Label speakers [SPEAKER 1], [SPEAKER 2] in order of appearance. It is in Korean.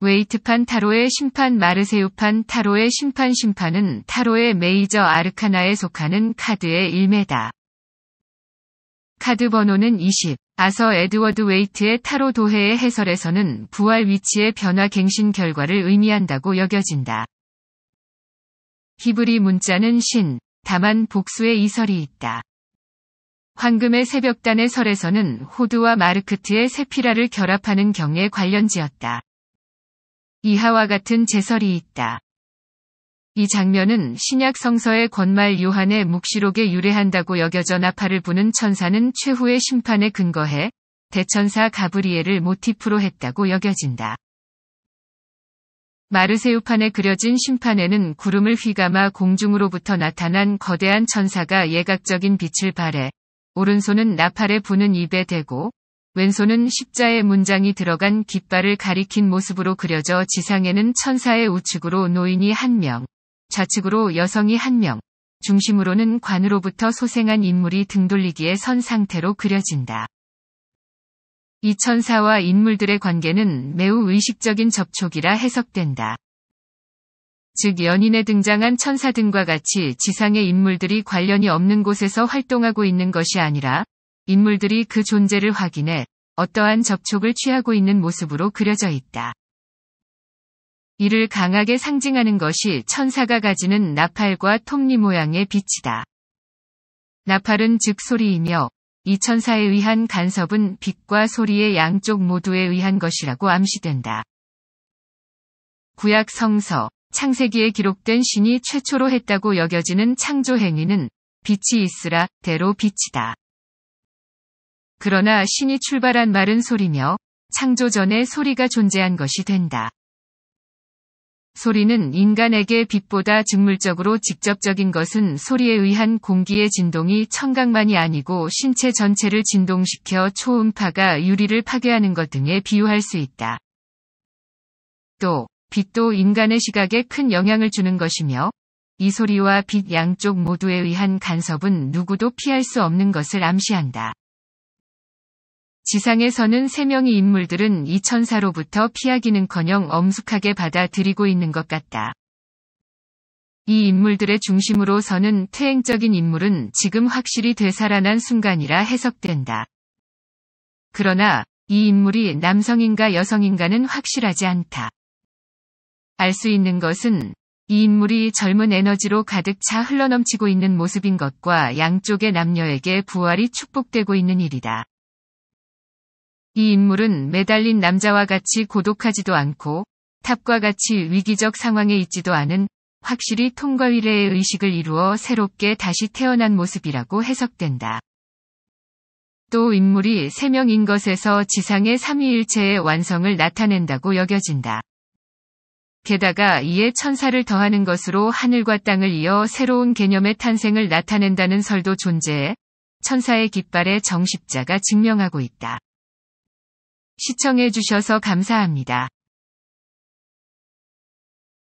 [SPEAKER 1] 웨이트판 타로의 심판 마르세유판 타로의 심판 심판은 타로의 메이저 아르카나에 속하는 카드의 일매다. 카드 번호는 20. 아서 에드워드 웨이트의 타로 도해의 해설에서는 부활 위치의 변화 갱신 결과를 의미한다고 여겨진다. 히브리 문자는 신, 다만 복수의 이설이 있다. 황금의 새벽단의 설에서는 호두와 마르크트의 세피라를 결합하는 경에 관련지었다. 이하와 같은 제설이 있다. 이 장면은 신약 성서의 권말 요한의 묵시록에 유래한다고 여겨져 나팔을 부는 천사는 최후의 심판에 근거해 대천사 가브리엘을 모티프로 했다고 여겨진다. 마르세유판에 그려진 심판에는 구름을 휘감아 공중으로부터 나타난 거대한 천사가 예각적인 빛을 발해 오른손은 나팔에 부는 입에 대고 왼손은 십자의 문장이 들어간 깃발을 가리킨 모습으로 그려져 지상에는 천사의 우측으로 노인이 한 명, 좌측으로 여성이 한 명, 중심으로는 관으로부터 소생한 인물이 등돌리기에 선 상태로 그려진다. 이 천사와 인물들의 관계는 매우 의식적인 접촉이라 해석된다. 즉 연인에 등장한 천사 등과 같이 지상의 인물들이 관련이 없는 곳에서 활동하고 있는 것이 아니라 인물들이 그 존재를 확인해 어떠한 접촉을 취하고 있는 모습으로 그려져 있다. 이를 강하게 상징하는 것이 천사가 가지는 나팔과 톱니 모양의 빛이다. 나팔은 즉 소리이며 이 천사에 의한 간섭은 빛과 소리의 양쪽 모두에 의한 것이라고 암시된다. 구약 성서, 창세기에 기록된 신이 최초로 했다고 여겨지는 창조 행위는 빛이 있으라 대로 빛이다. 그러나 신이 출발한 말은 소리며 창조 전에 소리가 존재한 것이 된다. 소리는 인간에게 빛보다 직물적으로 직접적인 것은 소리에 의한 공기의 진동이 청각만이 아니고 신체 전체를 진동시켜 초음파가 유리를 파괴하는 것 등에 비유할 수 있다. 또, 빛도 인간의 시각에 큰 영향을 주는 것이며, 이 소리와 빛 양쪽 모두에 의한 간섭은 누구도 피할 수 없는 것을 암시한다. 지상에서는 세명의 인물들은 이 천사로부터 피하기는커녕 엄숙하게 받아들이고 있는 것 같다. 이 인물들의 중심으로 서는 퇴행적인 인물은 지금 확실히 되살아난 순간이라 해석된다. 그러나 이 인물이 남성인가 여성인가는 확실하지 않다. 알 수 있는 것은 이 인물이 젊은 에너지로 가득 차 흘러넘치고 있는 모습인 것과 양쪽의 남녀에게 부활이 축복되고 있는 일이다. 이 인물은 매달린 남자와 같이 고독하지도 않고 탑과 같이 위기적 상황에 있지도 않은 확실히 통과위례의 의식을 이루어 새롭게 다시 태어난 모습이라고 해석된다. 또 인물이 세명인 것에서 지상의 삼위일체의 완성을 나타낸다고 여겨진다. 게다가 이에 천사를 더하는 것으로 하늘과 땅을 이어 새로운 개념의 탄생을 나타낸다는 설도 존재해 천사의 깃발의 정십자가 증명하고 있다. 시청해주셔서 감사합니다.